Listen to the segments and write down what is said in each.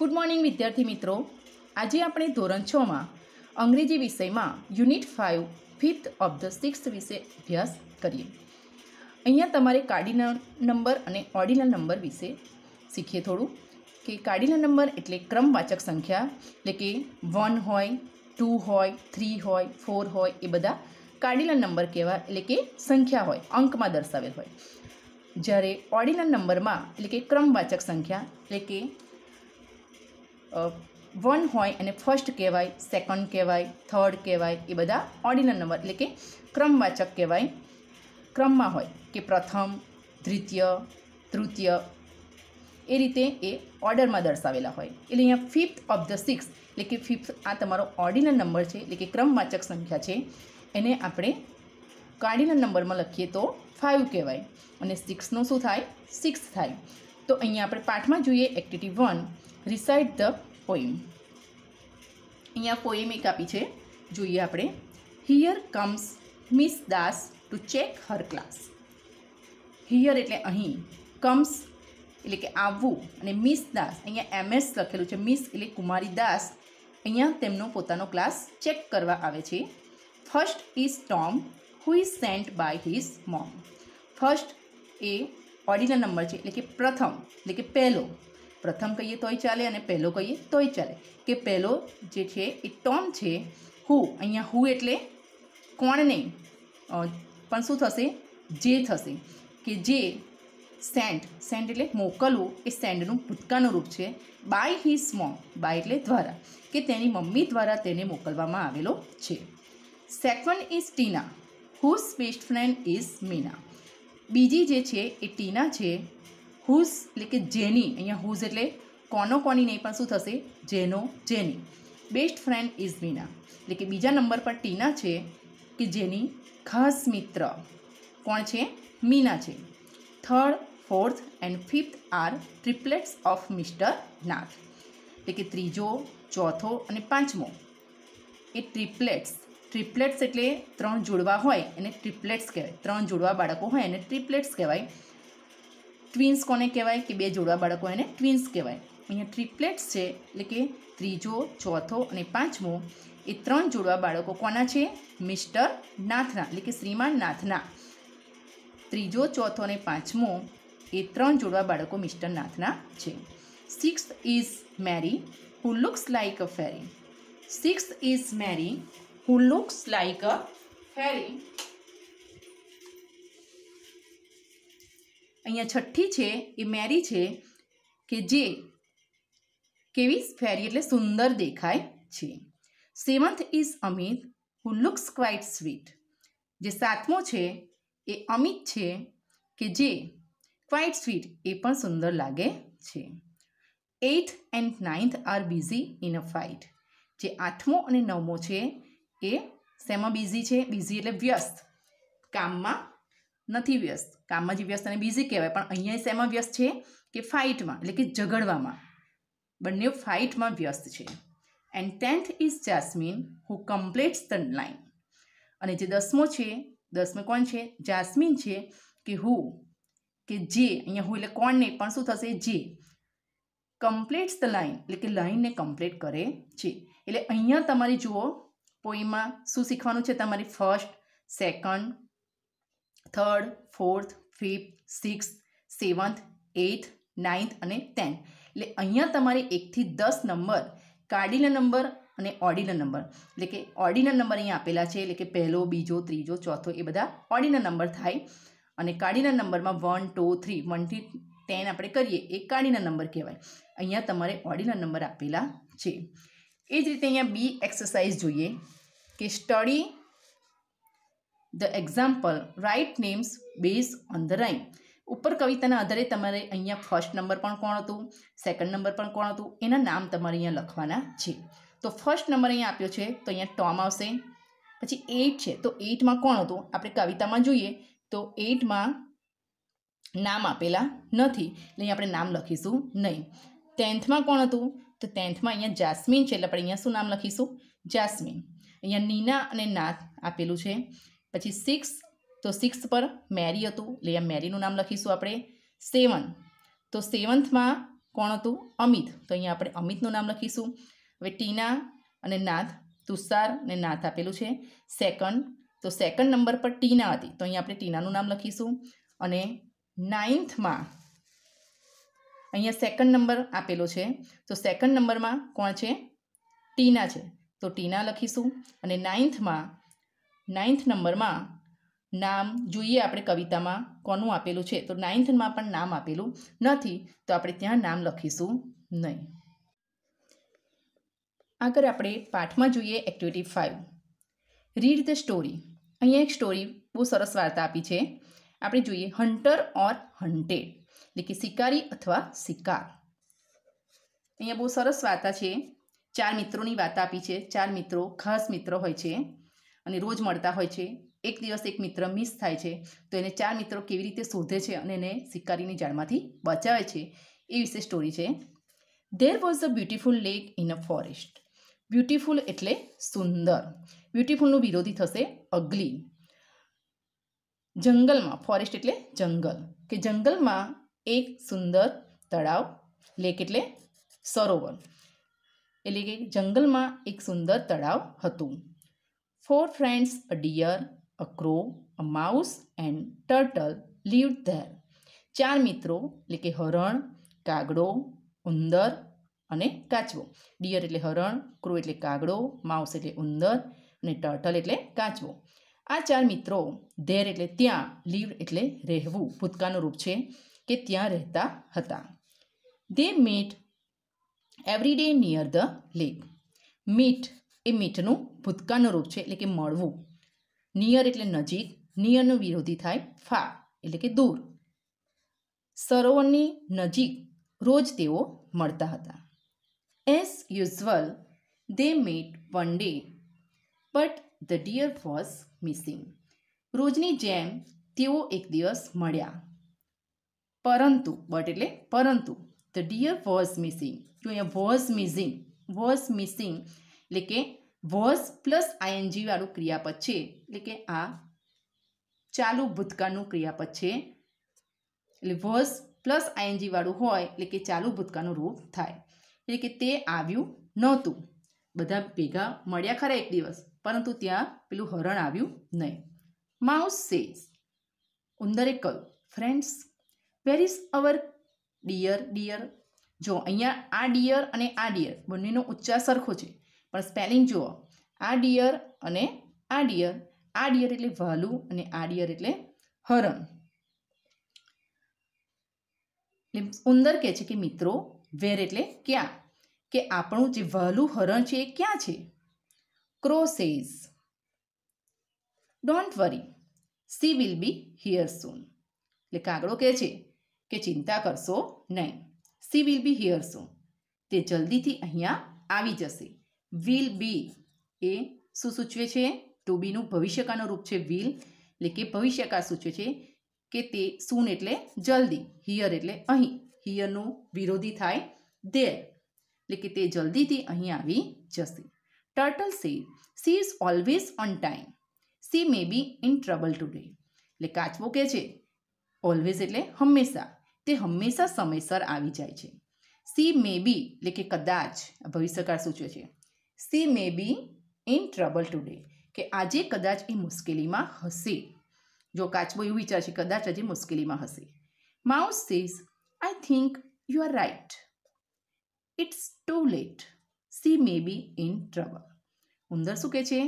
Good morning વિદ્યાર્થી મિત્રો આજે આપણે ધોરણ છમાં અંગ્રેજી વિષયમાં unit five fifth of the six વિશે અભ્યાસ કરીએ અહીંયા તમારે કાર્ડિનલ નંબર અને ઓર્ડિનલ નંબર વિશે શીખીએ થોડું કે કાર્ડિનલ નંબર એટલે ક્રમવાચક સંખ્યા એટલે કે વન હોય ટુ હોય થ્રી હોય ફોર હોય એ બધા કાર્ડિનલ નંબર કહેવાય એટલે કે સંખ્યા હોય અંકમાં દર્શાવેલ હોય જ્યારે ઓર્ડિનલ નંબરમાં એટલે કે ક્રમવાચક સંખ્યા એટલે કે વન હોય એને ફર્સ્ટ કહેવાય સેકન્ડ કહેવાય થર્ડ કહેવાય એ બધા ઓર્ડિનલ નંબર એટલે કે ક્રમવાચક કહેવાય ક્રમમાં હોય કે પ્રથમ દ્વિતીય તૃતીય એ રીતે એ ઓર્ડરમાં દર્શાવેલા હોય એટલે અહીંયા ફિફ્થ ઓફ ધ સિક્સ એટલે કે ફિફ્થ આ તમારો ઓર્ડિનલ નંબર છે એટલે કે ક્રમવાચક સંખ્યા છે એને આપણે કાર્ડિનલ નંબરમાં લખીએ તો ફાઇવ કહેવાય અને સિક્સનું શું થાય સિક્સ થાય તો અહીંયા આપણે પાઠમાં જોઈએ activity one recite the poem અહીંયા પોઈમ એક આપી છે જોઈએ આપણે here comes Miss Das to check her class here એટલે અહીં કમ્સ એટલે કે આવવું અને મિસ દાસ અહીંયા એમએસ લખેલું છે મિસ એટલે કુમારી દાસ અહીંયા તેમનો પોતાનો ક્લાસ ચેક કરવા આવે છે first is Tom who is sent by his mom first એ ઓર્ડિનલ નંબર છે એટલે કે પ્રથમ એટલે કે પહેલો પ્રથમ કહીએ તોય ચાલે અને પહેલો કહીએ તોય ચાલે કે પહેલો જે છે એ ટોમ છે હુ અહીંયા હુ એટલે કોણને પણ શું થશે જે થશે કે જે સેન્ટ સેન્ટ એટલે મોકલવું એ સેન્ડનું ભૂતકાનું રૂપ છે બાય હિઝ મોમ બાય એટલે દ્વારા કે તેની મમ્મી દ્વારા તેને મોકલવામાં આવેલો છે second is Tina whose best friend is Meena બીજી જે છે એ ટીના છે હુઝ એટલે કે જેની અહીંયા હુઝ એટલે કોનો કોની નહીં પણ શું થશે જેનો જેની બેસ્ટ ફ્રેન્ડ ઇઝ મીના એટલે કે બીજા નંબર પર ટીના છે કે જેની ખાસ મિત્ર કોણ છે મીના છે third fourth and fifth are triplets of mister Nath એટલે કે ત્રીજો ચોથો અને પાંચમો એ ટ્રિપ્લેટ્સ ટ્રિપ્લેટ્સ એટલે ત્રણ જોડવા હોય એને ટ્રિપ્લેટ્સ કહેવાય ત્રણ જોડવા બાળકો હોય એને ટ્રિપ્લેટ્સ કહેવાય ટ્વિન્સ કોને કહેવાય કે બે જોડવા બાળકો એને ટ્વિન્સ કહેવાય અહીંયા ટ્રિપ્લેટ્સ છે એટલે કે ત્રીજો ચોથો અને પાંચમો એ ત્રણ જોડવા બાળકો કોના છે મિસ્ટર નાથના એટલે કે શ્રીમાન નાથના ત્રીજો ચોથો અને પાંચમો એ ત્રણ જોડવા બાળકો મિસ્ટર નાથના છે six is Mary who looks like a fairy six is Mary who looks like a fairy અહીંયા છઠ્ઠી છે એ મેરી છે કે જે કેવી ફેરી એટલે સુંદર દેખાય છે seventh is Amit who looks quite sweet જે સાતમો છે એ અમિત છે કે જે ક્વાઇટ સ્વીટ એ પણ સુંદર લાગે છે eighth and ninth are busy in a fight જે આઠમો અને નવમો છે એ શેમાં બિઝી છે બિઝી એટલે વ્યસ્ત કામમાં નથી વ્યસ્ત કામમાં જ વ્યસ્ત અને બીઝી કહેવાય પણ અહીંયા શેમાં વ્યસ્ત છે કે ફાઇટમાં એટલે કે ઝઘડવામાં બંને ફાઇટમાં વ્યસ્ત છે and tenth is Jasmine who completes the line અને જે દસમો છે દસમો કોણ છે જાસ્મીન છે કે હુ કે જે અહીંયા હું એટલે કોણ નહીં પણ શું થશે જે કમ્પ્લીટ્સ ધ લાઇન એટલે કે લાઇનને કમ્પ્લીટ કરે છે એટલે અહીંયા તમારે જુઓ પોઈમાં શું શીખવાનું છે તમારી first second third fourth fifth six seventh eighth ninth અને ટેન્થ એટલે અહીંયા તમારે એકથી દસ નંબર કાર્ડિનલ નંબર અને ઓર્ડિનલ નંબર એટલે કે ઓર્ડિનલ નંબર અહીંયા આપેલા છે એટલે કે પહેલો બીજો ત્રીજો ચોથો એ બધા ઓર્ડિનલ નંબર થાય અને કાર્ડિનલ નંબરમાં વન ટુ થ્રી વનથી ટેન આપણે કરીએ એ કાર્ડિનલ નંબર કહેવાય અહીંયા તમારે ઓર્ડિનલ નંબર આપેલા છે એ જ રીતે અહીંયા બી એક્સરસાઇઝ જોઈએ કે study the example write names base on the rhyme ઉપર કવિતાના આધારે તમારે અહીંયા ફર્સ્ટ નંબર પણ કોણ હતું સેકન્ડ નંબર પણ કોણ હતું એના નામ તમારે અહીંયા લખવાના છે તો ફર્સ્ટ નંબર અહીંયા આપ્યો છે તો અહીંયા ટોમ આવશે પછી એઇટ છે તો એઇટમાં કોણ હતું આપણે કવિતામાં જોઈએ તો એઇટમાં નામ આપેલા નથી એટલે અહીંયા આપણે નામ લખીશું નહીં ટેન્થમાં કોણ હતું તો ટેન્થમાં અહીંયા જાસ્મીન છે એટલે આપણે અહીંયા શું નામ લખીશું જાસ્મીન અહીંયા નીના અને નાથ આપેલું છે પછી સિક્સ તો સિક્સ પર મેરી હતું એટલે આ મેરીનું નામ લખીશું આપણે સેવન તો સેવન્થમાં કોણ હતું અમિત તો અહીંયા આપણે અમિતનું નામ લખીશું હવે ટીના અને નાથ તુષાર અને નાથ આપેલું છે સેકન્ડ તો સેકન્ડ નંબર પર ટીના હતી તો અહીંયા આપણે ટીનાનું નામ લખીશું અને નાઇન્થમાં અહીંયા સેકન્ડ નંબર આપેલો છે તો સેકન્ડ નંબરમાં કોણ છે ટીના છે તો ટીના લખીશું અને નાઇન્થમાં નાઇન્થ નંબરમાં નામ જોઈએ આપણે કવિતામાં કોનું આપેલું છે તો નાઇન્થમાં પણ નામ આપેલું નથી તો આપણે ત્યાં નામ લખીશું નહીં આગળ આપણે પાઠમાં જોઈએ activity five read the story અહીંયા એક સ્ટોરી બહુ સરસ વાર્તા આપી છે આપણે જોઈએ હન્ટર ઓર હન્ટેડ એટલે કે શિકારી અથવા શિકાર અહીંયા બહુ સરસ વાર્તા છે ચાર મિત્રોની વાર્તા આપી છે ચાર મિત્રો ખાસ મિત્રો હોય છે અને રોજ મળતા હોય છે એક દિવસ એક મિત્ર મિસ થાય છે તો એને ચાર મિત્રો કેવી રીતે શોધે છે અને એને શિકારીની જાળમાંથી બચાવે છે એ વિશે સ્ટોરી છે there was a beautiful lake in a forest beautiful એટલે સુંદર બ્યુટિફુલનું વિરોધી થશે અગલી જંગલમાં ફોરેસ્ટ એટલે જંગલ કે જંગલમાં એક સુંદર તળાવ લેક એટલે સરોવર એટલે કે જંગલમાં એક સુંદર તળાવ હતું Four friends, a deer, a crow, a mouse and turtle lived there. ચાર મિત્રો એટલે કે હરણ કાગડો ઉંદર અને કાચવો ડિયર એટલે હરણ ક્રો એટલે કાગડો માઉસ એટલે ઉંદર અને ટર્ટલ એટલે કાચવો આ ચાર મિત્રો ધેર એટલે ત્યાં લીવ એટલે રહેવું ભૂતકાળનું રૂપ છે કે ત્યાં રહેતા હતા they meet every day near the lake meet એ મીઠનું ભૂતકાળનું રૂપ છે એટલે કે મળવું નિયર એટલે નજીક નિયરનો વિરોધી થાય ફા એટલે કે દૂર સરોવરની નજીક રોજ તેઓ મળતા હતા as usual they met one day but the deer was missing રોજની જેમ તેઓ એક દિવસ મળ્યા પરંતુ બટ એટલે પરંતુ ધ ડિયર વોઝ મિસિંગ જો અહીંયા વોઝ મિસિંગ વોઝ મિસિંગ એટલે કે વોઝ પ્લસ આઈએનજી વાળું ક્રિયાપદ છે એટલે કે આ ચાલુ ભૂતકાળનું ક્રિયાપદ છે એટલે વોઝ પ્લસ આઈએનજી વાળું હોય એટલે કે ચાલુ ભૂતકાળનું રૂપ થાય એટલે કે તે આવ્યું નહોતું બધા ભેગા મળ્યા ખરા એક દિવસ પરંતુ ત્યાં પેલું હરણ આવ્યું નહીં માઉસ સેઝ ઉંદરે કહ્યું friends where is our deer deer જો અહીંયા આ ડિયર અને આ ડિયર બંનેનો ઉચ્ચાર સરખો છે પણ સ્પેલિંગ જુઓ આ ડિયર અને આ ડિયર આ ડિયર એટલે ભાલુ અને આ ડિયર એટલે હરણ એટલે ઉંદર કહે છે કે મિત્રો વેર એટલે ક્યાં કે આપણું જે વહલુ હરણ છે એ ક્યાં છે crow says don't worry she will be here soon એટલે કાગડો કહે છે કે ચિંતા કરશો નહીં she will be here soon તે જલ્દીથી અહીંયા આવી જશે વિલ બી એ શું સૂચવે છે ટુ બીનું ભવિષ્યકાનું રૂપ છે વિલ એટલે કે ભવિષ્યકા સૂચવે છે કે તે સૂન એટલે જલ્દી હિયર એટલે અહીં હિયરનું વિરોધી થાય ધેર એટલે કે તે જલ્દીથી અહીં આવી જશે turtle she she is always on time she may be in trouble today એટલે કાચબો કહે છે ઓલવેઝ એટલે હંમેશા તે હંમેશા સમયસર આવી જાય છે સી મે બી એટલે કે કદાચ ભવિષ્યકાળ સૂચવે છે she may be in trouble today કે આજે કદાચ એ મુશ્કેલીમાં હશે જો કાચબો એવું વિચારશે કદાચ આજે મુશ્કેલીમાં હશે mouse says I think you are right it's too late she may be in trouble ઉંદર શું કહે છે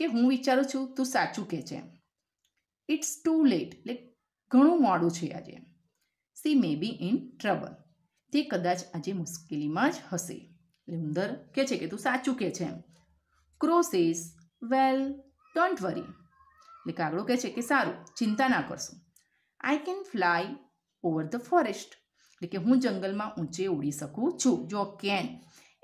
કે હું વિચારું છું તું સાચું કહે છે ઇટ્સ ટુ લેટ એટલે ઘણું મોડું છે આજે she may be in trouble તે કદાચ આજે મુશ્કેલીમાં જ હશે એટલે ઉંદર કહે છે કે તું સાચું કે છે એમ ક્રોસેસ વેલ ડોન્ટ વરી એટલે કાગડો કહે છે કે સારું ચિંતા ના કરશું I can fly over the forest એટલે કે હું જંગલમાં ઊંચે ઉડી શકું છું જો કેન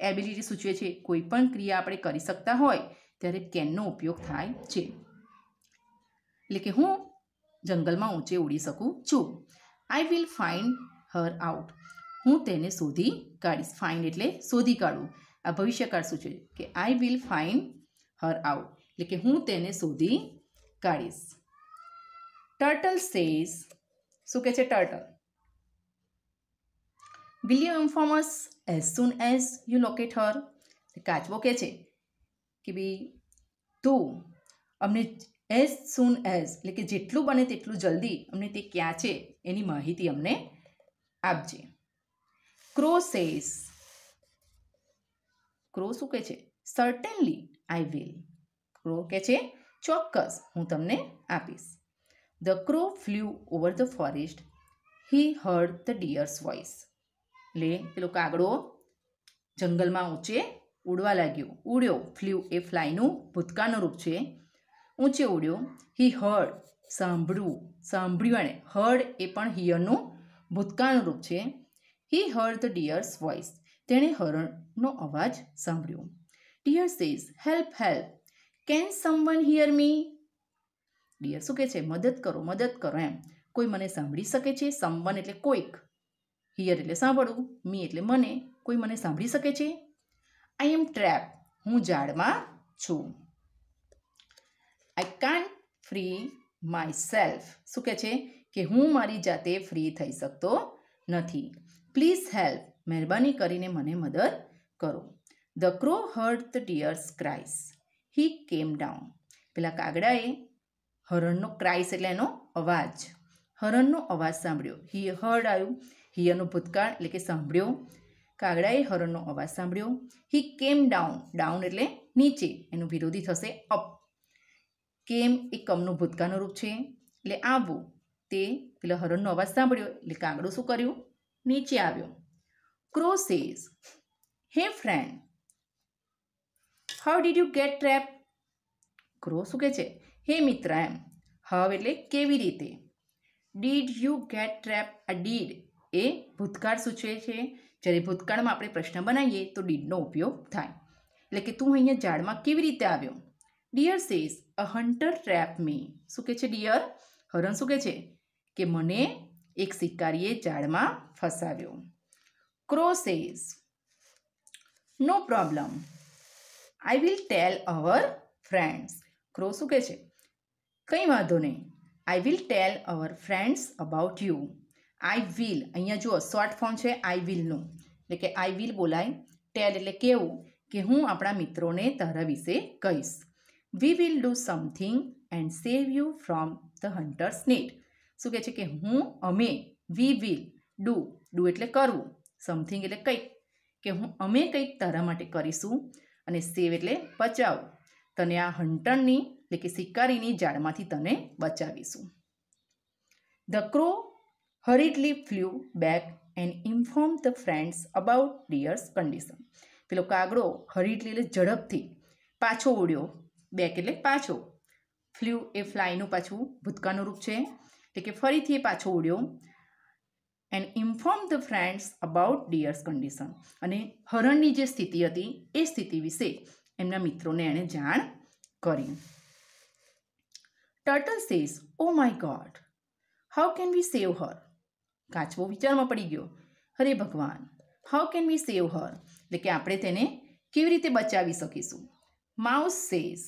એબિલિટી સૂચવે છે કોઈ પણ ક્રિયા આપણે કરી શકતા હોય ત્યારે કેનનો ઉપયોગ થાય છે એટલે કે હું જંગલમાં ઊંચે ઉડી શકું છું I will find her out હું તેને શોધી કાઢીશ ફાઇન્ડ એટલે શોધી કાઢવું આ ભવિષ્યકાળ શું છે કે I will find her out એટલે કે હું તેને શોધી કાઢીશ ટર્ટલ સેઝ શું કહે છે turtle will you inform us as soon as you locate her કાચબો કહે છે કે ભાઈ તું અમને એઝ સુન એઝ એટલે કે જેટલું બને તેટલું જલ્દી અમને તે ક્યાં છે એની માહિતી અમને આપજે ક્રોસેસ ક્રો શું કહે છે સર્ટેનલી આઈ વિલ ક્રો કહે છે ચોક્કસ હું તમને આપીશ the crow flew over the forest he heard the deer's voice એટલે પેલો કાગડો જંગલમાં ઊંચે ઉડવા લાગ્યો ઉડ્યો ફ્લ્યુ એ ફ્લાયનું ભૂતકાળનું રૂપ છે ઊંચે ઉડ્યો હી હર્ડ સાંભળ્યું સાંભળ્યું એણે હર્ડ એ પણ હિયરનું ભૂતકાળનું રૂપ છે he heard the deer's voice તેણે હરણનો અવાજ સાંભળ્યો deer says help help can someone hear me deer શું કહે છે મદદ કરો મદદ કરો એમ કોઈ મને સાંભળી શકે છે સમવન એટલે કોઈક હિયર એટલે સાંભળવું મી એટલે મને કોઈ મને સાંભળી શકે છે આઈ એમ ટ્રેપ હું ઝાડમાં છું આઈ કાન ફ્રી માય સેલ્ફ શું કહે છે કે હું મારી જાતે ફ્રી થઈ શકતો નથી પ્લીઝ હેલ્પ મહેરબાની કરીને મને મદદ કરો the crow heard the deer's cries he came down પેલા કાગડાએ હરણનો ક્રાઇસ એટલે એનો અવાજ હરણનો અવાજ સાંભળ્યો હી હર્ડ આવ્યું હિયરનો ભૂતકાળ એટલે કે સાંભળ્યો કાગડાએ હરણનો અવાજ સાંભળ્યો હી કેમ ડાઉન ડાઉન એટલે નીચે એનું વિરોધી થશે અપ કેમ એ કમનું ભૂતકાળનું રૂપ છે એટલે આવું તે પેલા હરણનો અવાજ સાંભળ્યો એટલે કાગડું શું કર્યું નીચે આવ્યો crow says hey friend how did you get trap crow શું કહે છે હે મિત્ર એમ હવ એટલે કેવી રીતે ડીડ યુ ગેટ ટ્રેપ આ ડીડ એ ભૂતકાળ સૂચવે છે જ્યારે ભૂતકાળમાં આપણે પ્રશ્ન બનાવીએ તો ડીડનો ઉપયોગ થાય એટલે કે તું અહીંયા ઝાડમાં કેવી રીતે આવ્યો deer says a hunter trap me શું કહે છે ડિયર હરણ શું કહે છે કે મને એક શિકારીએ ઝાડમાં ફસાવ્યો crow says no problem I will tell our friends crow શું કહે છે કંઈ વાંધો નહીં I will tell our friends about you I will અહીંયા જુઓ શોર્ટ ફોર્મ છે આઈ વિલનું એટલે કે આઈ વિલ બોલાય ટેલ એટલે કેવું કે હું આપણા મિત્રોને તારા વિશે કહીશ we will do something and save you from the hunter's net શું કહે છે કે હું અમે વી વિલ ડુ ડુ એટલે કરવું સમથિંગ એટલે કંઈક કે હું અમે કંઈક તારા માટે કરીશું અને સેવ એટલે બચાવ તને આ હંટણની એટલે કે શિકારીની જાળમાંથી તને બચાવીશું the crow hurriedly flew back and inform the friends about deer's condition પેલો કાગડો હરિડલી એટલે ઝડપથી પાછો ઉડ્યો બેક એટલે પાછો ફ્લ્યુ એ ફ્લાયનું પાછું ભૂતકાનું રૂપ છે એટલે કે ફરીથી એ પાછો ઉડ્યો and inform the friends about deer's condition અને હરણની જે સ્થિતિ હતી એ સ્થિતિ વિશે એમના મિત્રોને એણે જાણ કરી turtle says oh my God how can we save her કાચવો વિચારમાં પડી ગયો અરે ભગવાન હાઉ કેન વી સેવ હર એટલે કે આપણે તેને કેવી રીતે બચાવી શકીશું mouse says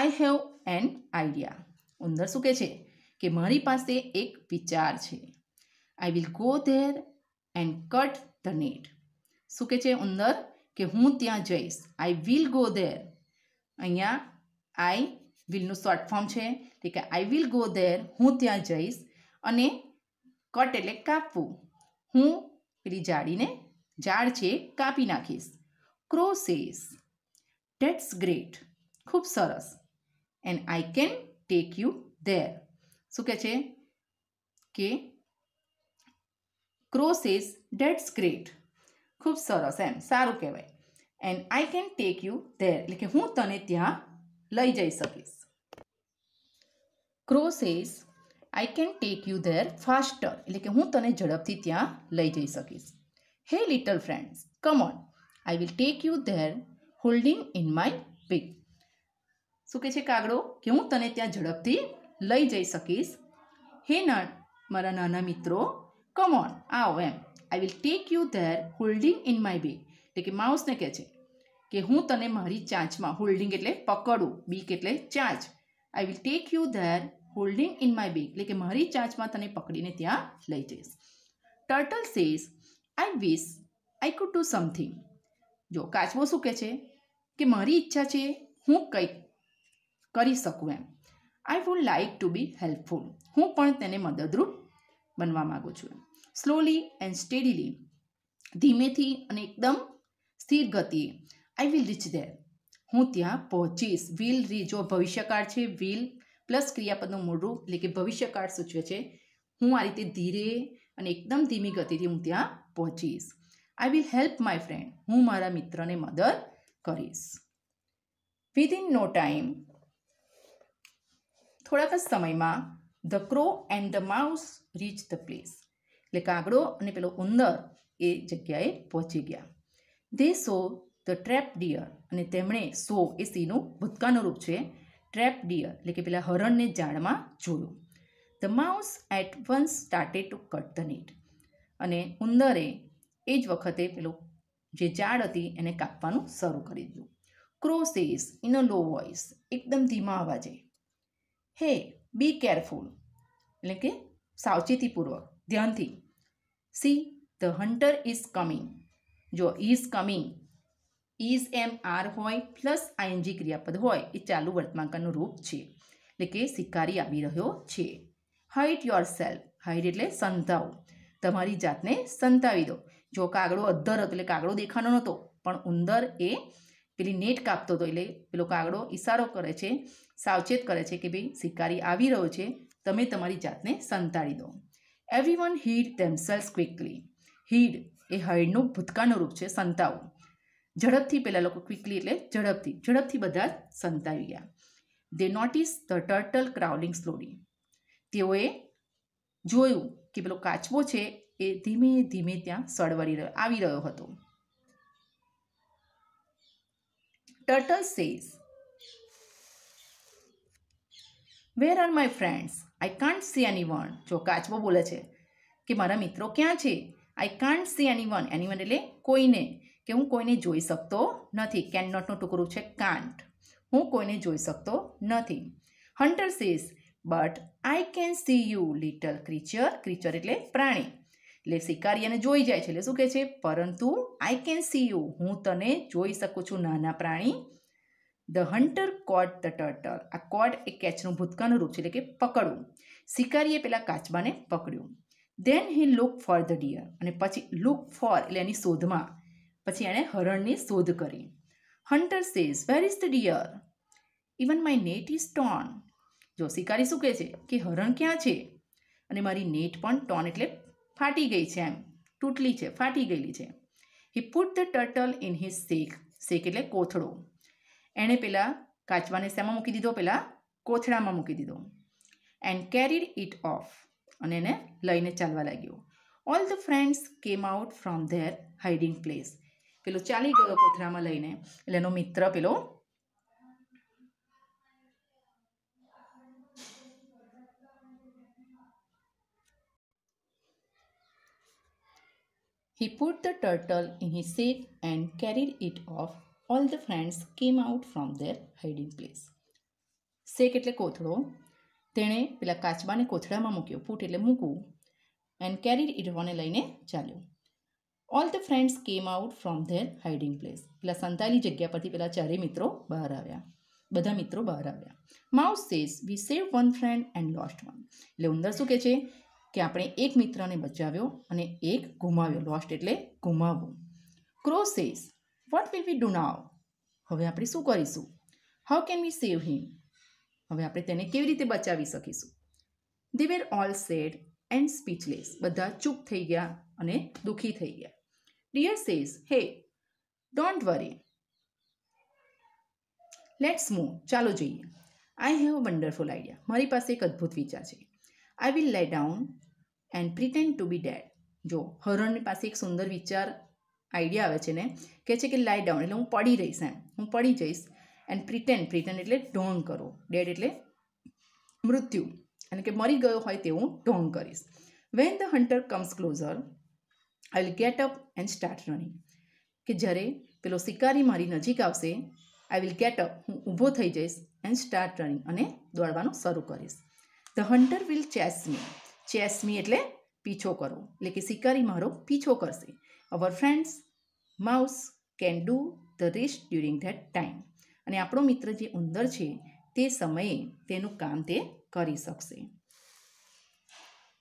I have an idea ઉંદર શું કહે છે કે મારી પાસે એક વિચાર છે I will go there and cut the net શું કહે છે ઉંદર કે હું ત્યાં જઈશ આઈ વિલ ગો ધેર અહીંયા આઈ વિલનું શોર્ટ ફોર્મ છે એટલે કે આઈ વિલ ગો ધેર હું ત્યાં જઈશ અને કટ એટલે કાપવું હું પેલી જાળીને ઝાડ છે કાપી નાખીશ ક્રોસેસ ડેટ્સ ગ્રેટ ખૂબ સરસ and I can take you there શું કહે છે કે ક્રોસ ઇઝ ડેટ્સ ગ્રેટ ખૂબ સરસ એમ સારું કહેવાય and I can take you there એટલે કે હું તને ત્યાં લઈ જઈ શકીશ crow says I can take you there faster એટલે કે હું તને ઝડપથી ત્યાં લઈ જઈ શકીશ hey little friends come on I will take you there holding in my beak શું કહે છે કાગડો કે હું તને ત્યાં ઝડપથી લઈ જઈ શકીશ હે નળ મારા નાના મિત્રો કમોન આવો એમ I will take you there holding in my bag એટલે કે માઉસને કહે છે કે હું તને મારી ચાંચમાં હોલ્ડિંગ એટલે પકડું બીક એટલે ચાંચ I will take you there holding in my bag એટલે કે મારી ચાંચમાં તને પકડીને ત્યાં લઈ જઈશ turtle says I wish I could do something જો કાચવો શું કહે છે કે મારી ઈચ્છા છે હું કંઈક કરી શકું એમ I would like to be helpful હું પણ તેને મદદરૂપ બનવા માગું છું સ્લોલી એન્ડ સ્ટેડીલી ધીમેથી અને એકદમ સ્થિર ગતિએ આઈ વિલ રીચ ધેર હું ત્યાં પહોંચીશ વિલ રી જો ભવિષ્યકાળ છે વિલ પ્લસ ક્રિયાપદનું મૂળરૂપ એટલે કે ભવિષ્યકાળ સૂચવે છે હું આ રીતે ધીરે અને એકદમ ધીમી ગતિથી હું ત્યાં પહોંચીશ I will help my friend હું મારા મિત્રને મદદ કરીશ વિધિન નો ટાઈમ થોડાક જ સમયમાં the crow and the mouse reach the place એટલે કાગડો અને પેલો ઉંદર એ જગ્યાએ પહોંચી ગયા they saw the trap deer અને તેમણે સો એ સીનું ભૂતકાનું રૂપ છે ટ્રેપ ડિયર એટલે કે પેલા હરણને જાળમાં જોયું the mouse at once started to cut the net અને ઉંદરે એ જ વખતે પેલું જે ઝાડ હતી એને કાપવાનું શરૂ કરી દીધું crow says in a low voice એકદમ ધીમા અવાજે હે બી કેરફુલ એટલે કે સાવચેતીપૂર્વક ધ્યાનથી see the hunter is coming જો is coming is am are હોય પ્લસ આઈએનજી ક્રિયાપદ હોય એ ચાલુ વર્તમાનકાળનું રૂપ છે એટલે કે શિકારી આવી રહ્યો છે હાઇટ યોર સેલ્ફ હાઇટ એટલે સંતાવું તમારી જાતને સંતાવી દો જો કાગડો અધ્ધર હતો એટલે કાગડો દેખાનો નહોતો પણ ઉંદર એ પેલી નેટ કાપતો હતો એટલે પેલો કાગડો ઇશારો કરે છે સાવચેત કરે છે કે ભાઈ શિકારી આવી રહ્યો છે તમે તમારી જાતને સંતાડી દો everyone hid themselves quickly hid એ હૈડનું ભૂતકાળનું રૂપ છે સંતાવું ઝડપથી પહેલાં લોકો ક્વિકલી એટલે ઝડપથી ઝડપથી બધા સંતાવી ગયા they notice the turtle crawling slowly તેઓએ જોયું કે પેલો કાચબો છે એ ધીમે ધીમે ત્યાં સળવરી આવી રહ્યો હતો Turtle says, Where are my friends? I can't see anyone. જો કાચબો બોલે છે કે મારા મિત્રો ક્યાં છે I can't see anyone anyone એટલે કોઈને કે હું કોઈને જોઈ શકતો નથી કેન નોટનું ટુકડું છે કાન્ટ હું કોઈને જોઈ શકતો નથી hunter says but I can see you little creature creature એટલે પ્રાણી એટલે શિકારી એને જોઈ જાય છે એટલે શું કહે છે પરંતુ આઈ કેન સી યુ હું તને જોઈ શકું છું નાના પ્રાણી the hunter caught the turtle આ કોટ એ કેચનું ભૂતકાનું રૂપ છે એટલે કે પકડવું શિકારીએ પેલા કાચબાને પકડ્યું then he look for the deer અને પછી લુક ફોર એટલે એની શોધમાં પછી એણે હરણની શોધ કરી hunter says where is the deer even my net is torn જો શિકારી શું કહે છે કે હરણ ક્યાં છે અને મારી નેટ પણ ટોન એટલે ફાટી ગઈ છે એમ તૂટલી છે ફાટી ગયેલી છે he put the turtle in his sack sack એટલે કોથળો એણે પેલા કાચવાને શેમાં મૂકી દીધો પેલા કોથળામાં મૂકી દીધો એન્ડ કેરીડ ઇટ ઓફ અને એને લઈને ચાલવા લાગ્યો all the friends came out from their hiding place પેલો ચાલી ગયો કોથળામાં લઈને એટલે એનો મિત્ર પેલો He put the turtle in his sack and carried it off. All the friends came out from their hiding place. શેક એટલે કોથળો તેણે પેલા કાચબાને કોથળામાં મૂક્યો ફૂટ એટલે મૂકવું એન્ડ કેરીડ ઇડવાને લઈને ચાલ્યો all the friends came out from their hiding place પેલા સંતાલી જગ્યા પરથી પેલા ચારે મિત્રો બહાર આવ્યા બધા મિત્રો બહાર આવ્યા mouse says we save one friend and lost one એટલે ઉંદર શું કહે છે કે આપણે એક મિત્રને બચાવ્યો અને એક ગુમાવ્યો લોસ્ટ એટલે ગુમાવવું crow says what will we do now હવે આપણે શું કરીશું હાઉ કેન વી સેવ હિમ હવે આપણે તેને કેવી રીતે બચાવી શકીશું they were all sad and speechless બધા ચૂપ થઈ ગયા અને દુઃખી થઈ ગયા deer says hey don't worry let's move ચાલો જઈએ I have a wonderful idea મારી પાસે એક અદ્ભુત વિચાર છે I will lay down and pretend to be dead જો હરણની પાસે એક સુંદર વિચાર આઈડિયા આવે છે ને કહે છે કે લાઈ ડાઉન એટલે હું પડી રહીશ એમ હું પડી જઈશ એન્ડ પ્રિટેન્ડ પ્રિટેન્ડ એટલે ઢોંગ કરો ડેડ એટલે મૃત્યુ અને કે મરી ગયો હોય તેવું ઢોંગ કરીશ when the hunter comes closer I will get up and start running કે જ્યારે પેલો શિકારી મારી નજીક આવશે આઈ વિલ ગેટ અપ હું ઊભો થઈ જઈશ એન્ડ સ્ટાર્ટ રનિંગ અને દોડવાનું શરૂ કરીશ the hunter will chase me chase me એટલે પીછો કરો એટલે કે શિકારી મારો પીછો કરશે our friends mouse can do the rest during that time અને આપણો મિત્ર જે ઉંદર છે તે સમયે તેનું કામ તે કરી શકશે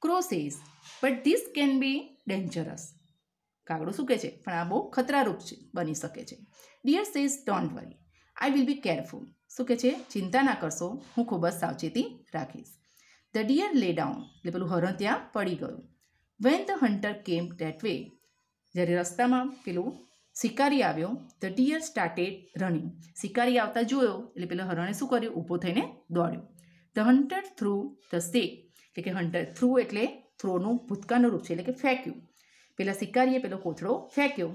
crow says but this can be dangerous કાગડો શું કહે છે પણ આ બહુ ખતરારૂપ છે બની શકે છે deer says don't worry I will be careful શું કહે છે ચિંતા ના કરશો હું ખૂબ જ સાવચેતી રાખીશ ધ ડિયર લે ડાઉન એટલે પેલું હરણ ત્યાં પડી ગયું when the hunter came that way જ્યારે રસ્તામાં પેલું શિકારી આવ્યો ધ ડિયર સ્ટાર્ટેડ રનિંગ શિકારી આવતા જોયો એટલે પેલા હરણે શું કર્યું ઊભો થઈને દોડ્યો ધ હન્ટર થ્રુ ધ સે એટલે કે હન્ટર થ્રુ એટલે થ્રોનું ભૂતકાળનું રૂપ છે એટલે કે ફેંક્યું પેલા શિકારીએ પેલો કોથળો ફેંક્યો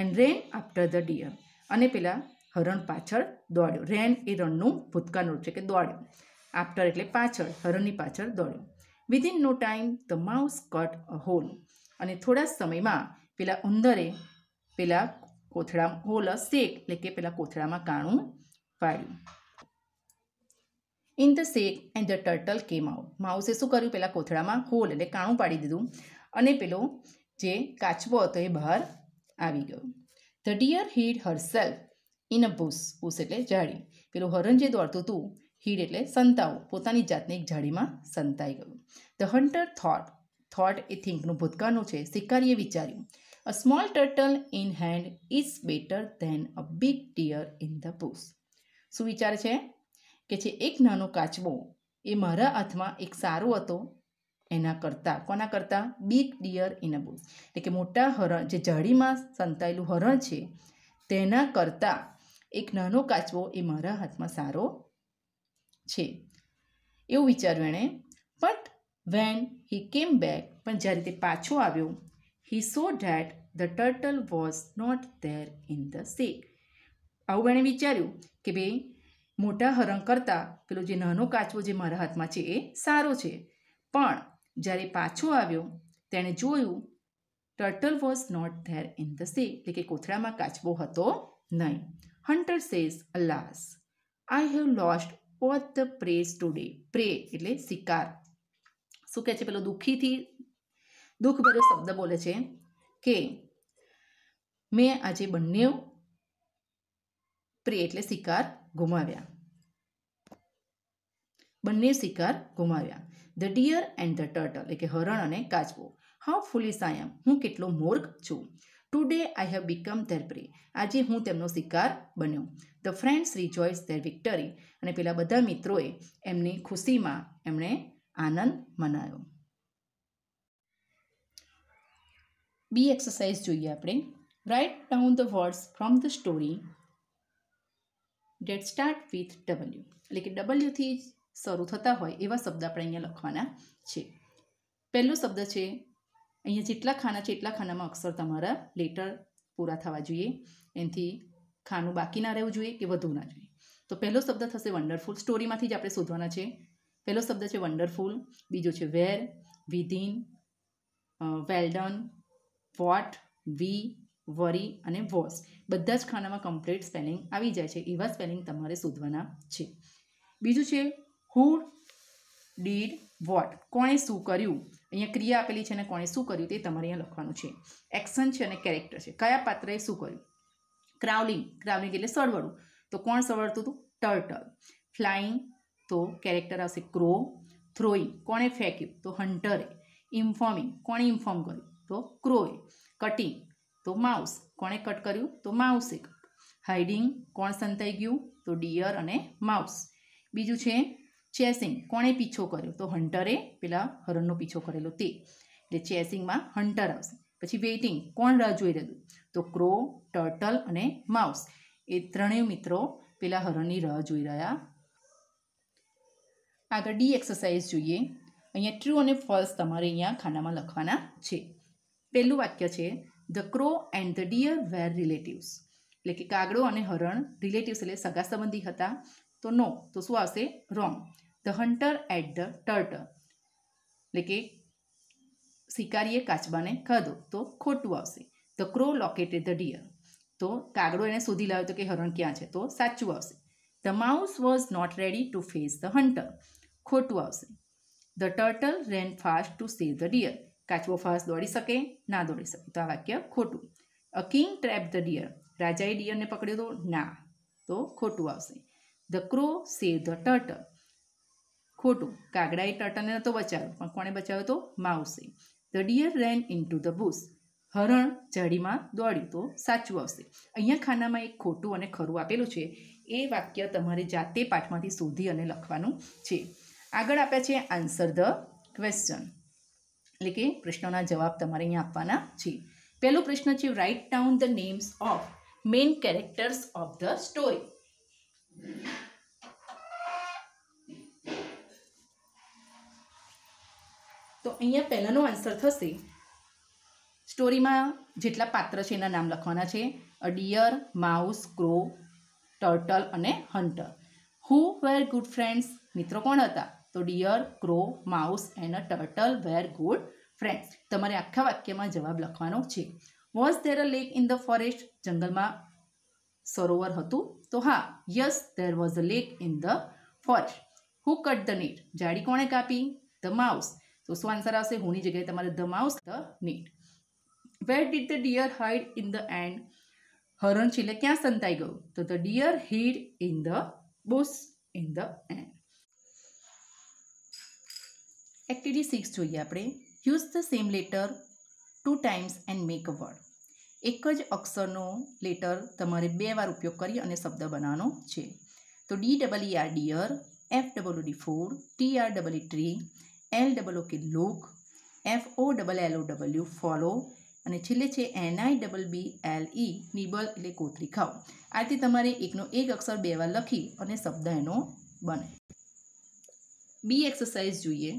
and ran after the deer અને પેલા હરણ પાછળ દોડ્યો રેન એ રણનું ભૂતકાળનું રૂપ છે કે દોડ્યો આફ્ટર એટલે પાછળ હરણની પાછળ દોડ્યો within no time the mouse cut a hole અને થોડા સમયમાં પેલા ઉંદરે પેલા કોથળા હોલ શેક એટલે કે પેલા કોથળામાં કાણું પાડ્યું in the sack and the turtle came out માઉસે શું કર્યું પેલા કોથળામાં હોલ એટલે કાણું પાડી દીધું અને પેલો જે કાચબો હતો એ બહાર આવી ગયો the deer hid herself in a bush bush એટલે જાળી પેલું હરણ જે દોડતું હતું હીડ એટલે સંતાવું પોતાની જાતને એક જાળીમાં સંતાઈ ગયું ધ હન્ટર થોટ થોટ એ થિંકનું ભૂતકાળનું છે શિકારીએ વિચાર્યું a small turtle in hand is better than a big deer in the bush શું વિચાર છે કે છે એક નાનો કાચબો એ મારા હાથમાં એક સારો હતો એના કરતાં કોના કરતાં big deer in a bush એટલે કે મોટા હરણ જે જાળીમાં સંતાયેલું હરણ છે તેના કરતાં એક નાનો કાચબો એ મારા હાથમાં સારો છે એવું વિચાર્યું એણે બટ વેન હી કેમ બેક પણ જ્યારે તે પાછો આવ્યો he saw that the turtle was not there in the sack આવું એણે વિચાર્યું કે ભાઈ મોટા હરણ કરતાં પેલો જે નાનો કાચવો જે મારા હાથમાં છે એ સારો છે પણ જ્યારે પાછો આવ્યો તેણે જોયું turtle was not there in the sea એટલે કે કોથળામાં કાચબો હતો નહીં hunter says alas I have lost both the preys today prey એટલે શિકાર શું કહે છે પેલો દુઃખીથી દુઃખભર્યો શબ્દ બોલે છે કે મેં આજે બંને પ્રે એટલે શિકાર ગુમાવ્યા બંને શિકાર ગુમાવ્યા the deer and the turtle એટલે કે હરણ અને કાચબો હાઉ ફુલિસ આઈ એમ હું કેટલો મૂર્ખ છું today I have become their prey આજે હું તેમનો શિકાર બન્યો the friends rejoice their victory અને પેલા બધા મિત્રોએ એમની ખુશીમાં એમણે આનંદ મનાવ્યો બી એક્સરસાઇઝ જોઈએ આપણે write down the words from the story that start with W એટલે કે ડબલ્યુથી શરૂ થતા હોય એવા શબ્દ આપણે અહીંયા લખવાના છે પહેલો શબ્દ છે અહીંયા જેટલા ખાના છે એટલા ખાનામાં અક્ષર તમારા લેટર પૂરા થવા જોઈએ એનાથી ખાનું બાકી ના રહેવું જોઈએ કે વધુ ના જોઈએ તો પહેલો શબ્દ થશે વન્ડરફુલ સ્ટોરીમાંથી જ આપણે શોધવાના છે પહેલો શબ્દ છે વન્ડરફુલ બીજો છે વેર વિધિન વેલ્ડન વોટ વી વરી અને વોસ બધા જ ખાનામાં કમ્પ્લીટ સ્પેલિંગ આવી જાય છે એવા સ્પેલિંગ તમારે શોધવાના છે બીજું છે હુ ડીડ વોટ કોણે શું કર્યું અહીંયા ક્રિયા આપેલી છે અને કોણે શું કર્યું તે તમારે અહીંયા લખવાનું છે એક્શન છે અને કેરેક્ટર છે કયા પાત્રએ શું કર્યું ક્રાવલિંગ ક્રાવલિંગ એટલે સળવળું તો કોણ સળવડતું હતું ટર્ટલ ફ્લાઇંગ તો કેરેક્ટર આવશે ક્રો થ્રોઈંગ કોણે ફેંક્યું તો હન્ટરે ઇન્ફોર્મિંગ કોણે ઇન્ફોર્મ કર્યું તો ક્રોએ કટિંગ તો માઉસ કોણે કટ કર્યું તો માઉસે કટ હાઇડિંગ કોણ સંતાઈ ગયું તો ડિયર અને માઉસ બીજું છે ચેસિંગ કોણે પીછો કર્યો તો હન્ટરે પેલા હરણનો પીછો કરેલો તે એટલે ચેસિંગમાં હન્ટર આવશે પછી વેઇટિંગ કોણ રાહ જોઈ રહ્યું તો ક્રો ટર્ટલ અને માઉસ એ ત્રણેય મિત્રો પેલા હરણની રાહ જોઈ રહ્યા આગળ ડી એક્સરસાઇઝ જોઈએ અહીંયા ટ્રુ અને ફોલ્સ તમારે અહીંયા ખાનામાં લખવાના છે પહેલું વાક્ય છે the crow and the deer were relatives એટલે કે કાગડો અને હરણ રિલેટિવ્સ એટલે સગા સંબંધી હતા તો નો તો શું આવશે wrong the hunter ate the turtle એટલે કે શિકારીએ કાચબાને ખાધો તો ખોટું આવશે the crow located the deer તો કાગડો એને શોધી લાવ્યો તો કે હરણ ક્યાં છે તો સાચું આવશે the mouse was not ready to face the hunter ખોટું આવશે the turtle ran fast to save the deer કાચબો ફાસ્ટ દોડી શકે ના દોડી શકે તો આ વાક્ય ખોટું a king trap the deer રાજાએ ડિયરને પકડ્યો તો ના તો ખોટું આવશે the crow save the turtle ખોટું કાગડાએ ટર્ટલને નહોતો બચાવ્યો પણ કોણે બચાવ્યો તો માઉસે the deer ran into the bush હરણ ઝાડીમાં દોડ્યું તો સાચું આવશે અહીંયા ખાનામાં એક ખોટું અને ખરું આપેલું છે એ વાક્ય તમારે જાતે પાઠમાંથી શોધી અને લખવાનું છે આગળ આપ્યા છે આન્સર ધ ક્વેશ્ચન એટલે કે પ્રશ્નોના જવાબ તમારે અહીંયા આપવાના છે પહેલો પ્રશ્ન છે write down the names of main characters of the story તો અહીંયા પહેલાંનો આન્સર થશે સ્ટોરીમાં જેટલા પાત્ર છે એના નામ લખવાના છે a deer mouse crow turtle અને hunter who were good friends મિત્રો કોણ હતા તો deer crow mouse and a turtle were good friends તમારે આખા વાક્યમાં જવાબ લખવાનો છે was there a lake in the forest જંગલમાં સરોવર હતું તો હા yes there was a lake in the forest who cut the net જાડી કોણે કાપી ધ માઉસ તો શું આન્સર આવશે હુની જગ્યાએ તમારે the mouse the net where did the deer hide in the end હરણ છેલ્લે ક્યાં સંતાઈ ગયું તો the deer hid in the bush in the end activity six જોઈએ આપણે use the same letter two times and make a word એક જ અક્ષરનો લેટર તમારે બે વાર ઉપયોગ કરી અને શબ્દ બનાવવાનો છે તો D double E R deer F double O D for T R double E tree L double O K look F O double L O W follow અને છેલ્લે છે N I double B L E nibble એટલે કોથળી ખાઓ આ રીતે તમારે એકનો એક અક્ષર બે વાર લખી અને શબ્દ એનો બને બી એક્સરસાઇઝ જોઈએ